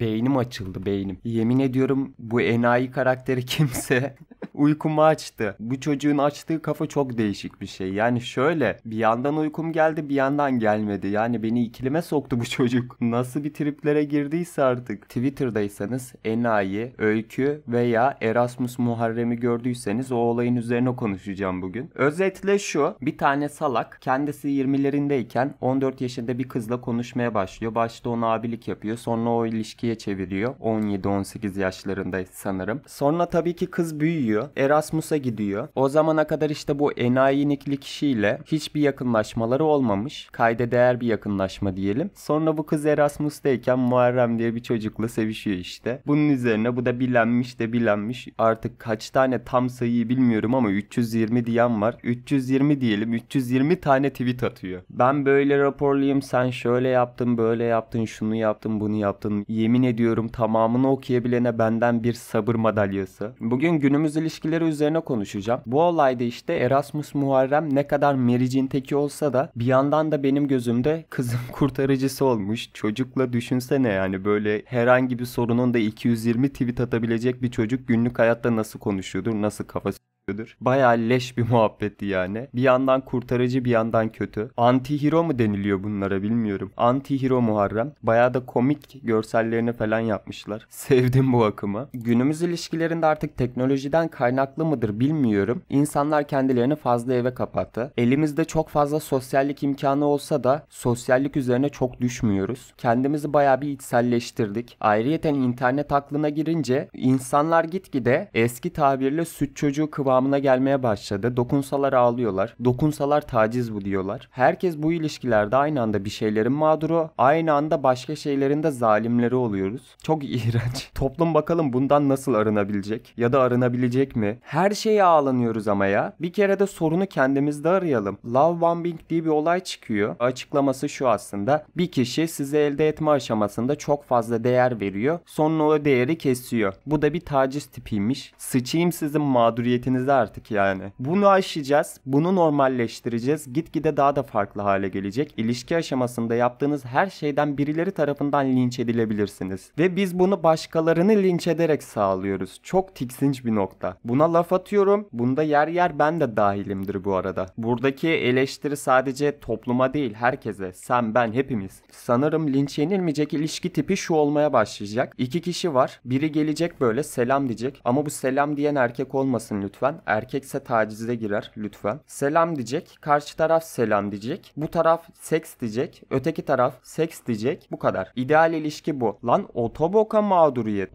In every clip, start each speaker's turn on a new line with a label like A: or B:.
A: Beynim açıldı beynim. Yemin ediyorum bu enayi karakteri kimse uykumu açtı. Bu çocuğun açtığı kafa çok değişik bir şey. Yani şöyle bir yandan uykum geldi bir yandan gelmedi. Yani beni ikilime soktu bu çocuk. Nasıl bir triplere girdiyse artık. Twitter'daysanız Enayi, Öykü veya Erasmus Muharrem'i gördüyseniz o olayın üzerine konuşacağım bugün. Özetle şu bir tane salak kendisi 20'lerindeyken 14 yaşında bir kızla konuşmaya başlıyor. Başta ona abilik yapıyor sonra o ilişkiye çeviriyor. 17-18 yaşlarında sanırım. Sonra tabii ki kız büyüyor. Erasmus'a gidiyor. O zamana kadar işte bu enayinikli kişiyle hiçbir yakınlaşmaları olmamış. Kayda değer bir yakınlaşma diyelim. Sonra bu kız Erasmus'tayken Muharrem diye bir çocukla sevişiyor işte. Bunun üzerine bu da bilenmiş de bilenmiş. Artık kaç tane tam sayıyı bilmiyorum ama 320 diyen var. 320 diyelim 320 tane tweet atıyor. Ben böyle raporluyum sen şöyle yaptın böyle yaptın şunu yaptın bunu yaptın. Yemin ediyorum tamamını okuyabilene benden bir sabır madalyası. Bugün günümüz ilişkilerinde ilişkileri üzerine konuşacağım. Bu olayda işte Erasmus Muharrem ne kadar mericin teki olsa da bir yandan da benim gözümde kızım kurtarıcısı olmuş. Çocukla düşünsene yani böyle herhangi bir sorunun da 220 tweet atabilecek bir çocuk günlük hayatta nasıl konuşuyordur, nasıl kafası yapıyordur. Baya leş bir muhabbetti yani. Bir yandan kurtarıcı bir yandan kötü. Anti-hero mu deniliyor bunlara bilmiyorum. Anti-hero Muharrem. Baya da komik görsellerini falan yapmışlar. Sevdim bu akımı. Günümüz ilişkilerinde artık teknolojiden kaynaklı mıdır bilmiyorum. İnsanlar kendilerini fazla eve kapattı. Elimizde çok fazla sosyallik imkanı olsa da sosyallik üzerine çok düşmüyoruz. Kendimizi baya bir içselleştirdik. Ayrıyeten internet aklına girince insanlar gitgide eski tabirle süt çocuğu kıvamı kıvamına gelmeye başladı. Dokunsalar ağlıyorlar. Dokunsalar taciz bu diyorlar. Herkes bu ilişkilerde aynı anda bir şeylerin mağduru, aynı anda başka şeylerin de zalimleri oluyoruz. Çok iğrenç. Toplum bakalım bundan nasıl arınabilecek ya da arınabilecek mi? Her şeye ağlanıyoruz ama ya. Bir kere de sorunu kendimizde arayalım. Love bombing diye bir olay çıkıyor. Açıklaması şu aslında. Bir kişi size elde etme aşamasında çok fazla değer veriyor. Sonra o değeri kesiyor. Bu da bir taciz tipiymiş. Sıçayım sizin mağduriyetiniz içimizde artık yani. Bunu aşacağız, bunu normalleştireceğiz. Gitgide daha da farklı hale gelecek. İlişki aşamasında yaptığınız her şeyden birileri tarafından linç edilebilirsiniz. Ve biz bunu başkalarını linç ederek sağlıyoruz. Çok tiksinç bir nokta. Buna laf atıyorum. Bunda yer yer ben de dahilimdir bu arada. Buradaki eleştiri sadece topluma değil herkese. Sen, ben, hepimiz. Sanırım linç yenilmeyecek ilişki tipi şu olmaya başlayacak. İki kişi var. Biri gelecek böyle selam diyecek. Ama bu selam diyen erkek olmasın lütfen lütfen. Erkekse tacize girer lütfen. Selam diyecek. Karşı taraf selam diyecek. Bu taraf seks diyecek. Öteki taraf seks diyecek. Bu kadar. İdeal ilişki bu. Lan otoboka mağduriyet.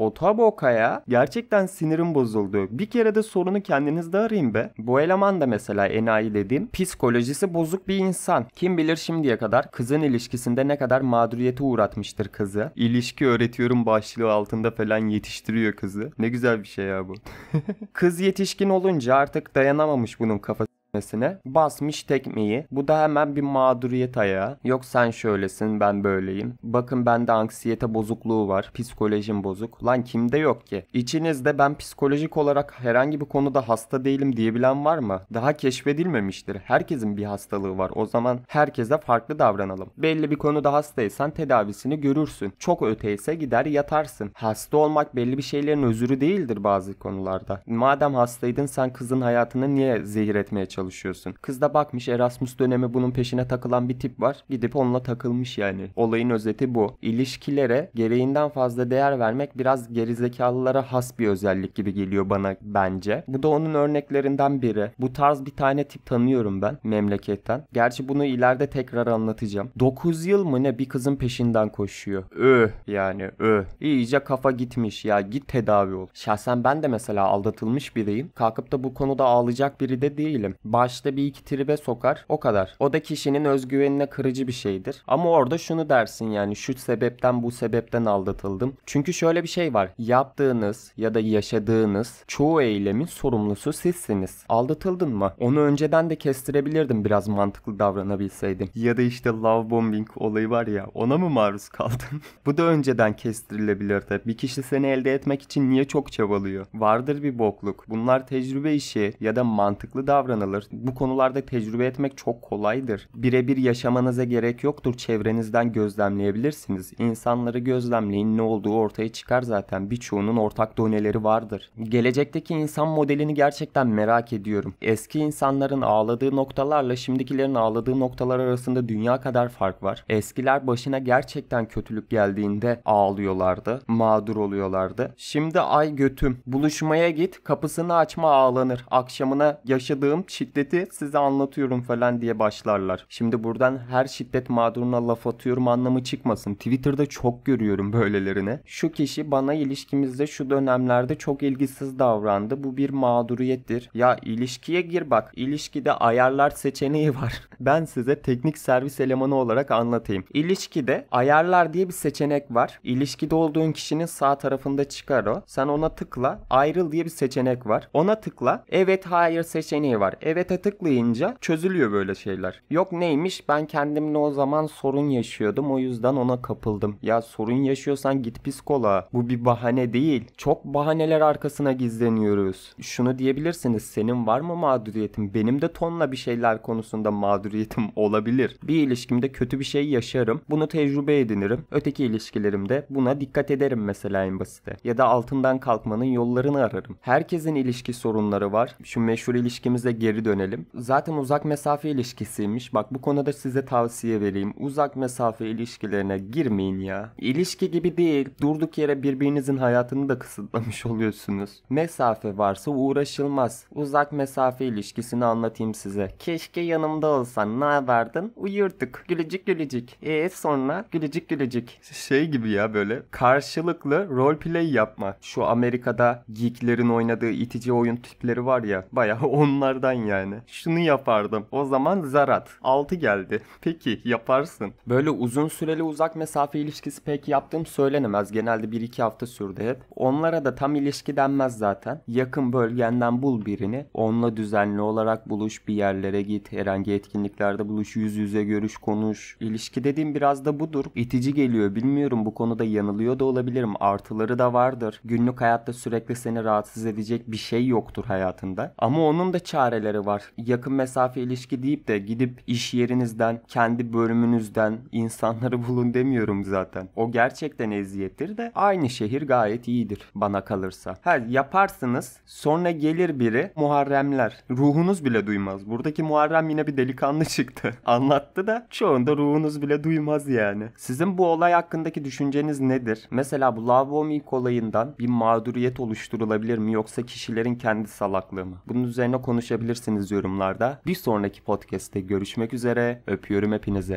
A: ya gerçekten sinirim bozuldu. Bir kere de sorunu kendinizde arayın be. Bu eleman da mesela enayi dediğim psikolojisi bozuk bir insan. Kim bilir şimdiye kadar kızın ilişkisinde ne kadar mağduriyete uğratmıştır kızı. İlişki öğretiyorum başlığı altında falan yetiştiriyor kızı. Ne güzel bir şey ya bu. Kız yetişkin olur olunca artık dayanamamış bunun kafası teknesine basmış tekmeyi. Bu da hemen bir mağduriyet ayağı. Yok sen şöylesin ben böyleyim. Bakın bende anksiyete bozukluğu var. Psikolojim bozuk. Lan kimde yok ki? İçinizde ben psikolojik olarak herhangi bir konuda hasta değilim diyebilen var mı? Daha keşfedilmemiştir. Herkesin bir hastalığı var. O zaman herkese farklı davranalım. Belli bir konuda hastaysan tedavisini görürsün. Çok öteyse gider yatarsın. Hasta olmak belli bir şeylerin özürü değildir bazı konularda. Madem hastaydın sen kızın hayatını niye zehir etmeye çalışıyorsun? çalışıyorsun. Kız da bakmış Erasmus dönemi bunun peşine takılan bir tip var. Gidip onunla takılmış yani. Olayın özeti bu. İlişkilere gereğinden fazla değer vermek biraz gerizekalılara has bir özellik gibi geliyor bana bence. Bu da onun örneklerinden biri. Bu tarz bir tane tip tanıyorum ben memleketten. Gerçi bunu ileride tekrar anlatacağım. 9 yıl mı ne bir kızın peşinden koşuyor. Ö yani ö. İyice kafa gitmiş ya git tedavi ol. Şahsen ben de mesela aldatılmış biriyim. Kalkıp da bu konuda ağlayacak biri de değilim başta bir iki tribe sokar o kadar. O da kişinin özgüvenine kırıcı bir şeydir. Ama orada şunu dersin yani şu sebepten bu sebepten aldatıldım. Çünkü şöyle bir şey var. Yaptığınız ya da yaşadığınız çoğu eylemin sorumlusu sizsiniz. Aldatıldın mı? Onu önceden de kestirebilirdim biraz mantıklı davranabilseydim. Ya da işte love bombing olayı var ya ona mı maruz kaldın? bu da önceden kestirilebilirdi. Bir kişi seni elde etmek için niye çok çabalıyor? Vardır bir bokluk. Bunlar tecrübe işi ya da mantıklı davranılır olur. Bu konularda tecrübe etmek çok kolaydır. Birebir yaşamanıza gerek yoktur. Çevrenizden gözlemleyebilirsiniz. İnsanları gözlemleyin ne olduğu ortaya çıkar zaten. Birçoğunun ortak doneleri vardır. Gelecekteki insan modelini gerçekten merak ediyorum. Eski insanların ağladığı noktalarla şimdikilerin ağladığı noktalar arasında dünya kadar fark var. Eskiler başına gerçekten kötülük geldiğinde ağlıyorlardı. Mağdur oluyorlardı. Şimdi ay götüm. Buluşmaya git kapısını açma ağlanır. Akşamına yaşadığım çi şiddeti size anlatıyorum falan diye başlarlar. Şimdi buradan her şiddet mağduruna laf atıyorum anlamı çıkmasın. Twitter'da çok görüyorum böylelerini. Şu kişi bana ilişkimizde şu dönemlerde çok ilgisiz davrandı. Bu bir mağduriyettir. Ya ilişkiye gir bak. İlişkide ayarlar seçeneği var. ben size teknik servis elemanı olarak anlatayım. İlişkide ayarlar diye bir seçenek var. İlişkide olduğun kişinin sağ tarafında çıkar o. Sen ona tıkla. Ayrıl diye bir seçenek var. Ona tıkla. Evet hayır seçeneği var. Evet devlete tıklayınca çözülüyor böyle şeyler. Yok neymiş ben kendimle o zaman sorun yaşıyordum o yüzden ona kapıldım. Ya sorun yaşıyorsan git psikoloğa. Bu bir bahane değil. Çok bahaneler arkasına gizleniyoruz. Şunu diyebilirsiniz senin var mı mağduriyetin? Benim de tonla bir şeyler konusunda mağduriyetim olabilir. Bir ilişkimde kötü bir şey yaşarım. Bunu tecrübe edinirim. Öteki ilişkilerimde buna dikkat ederim mesela en basite. Ya da altından kalkmanın yollarını ararım. Herkesin ilişki sorunları var. Şu meşhur ilişkimizde geri dönelim. Zaten uzak mesafe ilişkisiymiş. Bak bu konuda size tavsiye vereyim. Uzak mesafe ilişkilerine girmeyin ya. İlişki gibi değil. Durduk yere birbirinizin hayatını da kısıtlamış oluyorsunuz. Mesafe varsa uğraşılmaz. Uzak mesafe ilişkisini anlatayım size. Keşke yanımda olsan. Ne yapardın? Uyurduk. Gülücük gülücük. E sonra gülücük gülücük. Şey gibi ya böyle. Karşılıklı roleplay yapma. Şu Amerika'da geeklerin oynadığı itici oyun tipleri var ya. Bayağı onlardan ya yani. Şunu yapardım. O zaman zarat. 6 geldi. Peki yaparsın. Böyle uzun süreli uzak mesafe ilişkisi pek yaptığım söylenemez. Genelde 1-2 hafta sürdü hep. Onlara da tam ilişki denmez zaten. Yakın bölgenden bul birini. Onunla düzenli olarak buluş, bir yerlere git, herhangi etkinliklerde buluş, yüz yüze görüş, konuş. İlişki dediğim biraz da budur. İtici geliyor bilmiyorum bu konuda yanılıyor da olabilirim. Artıları da vardır. Günlük hayatta sürekli seni rahatsız edecek bir şey yoktur hayatında. Ama onun da çareleri var. Yakın mesafe ilişki deyip de gidip iş yerinizden, kendi bölümünüzden insanları bulun demiyorum zaten. O gerçekten eziyettir de aynı şehir gayet iyidir bana kalırsa. Ha yaparsınız sonra gelir biri Muharremler. Ruhunuz bile duymaz. Buradaki Muharrem yine bir delikanlı çıktı. Anlattı da çoğunda ruhunuz bile duymaz yani. Sizin bu olay hakkındaki düşünceniz nedir? Mesela bu lavomik olayından bir mağduriyet oluşturulabilir mi yoksa kişilerin kendi salaklığı mı? Bunun üzerine konuşabilirsiniz yorumlarda. Bir sonraki podcast'te görüşmek üzere. Öpüyorum hepinize.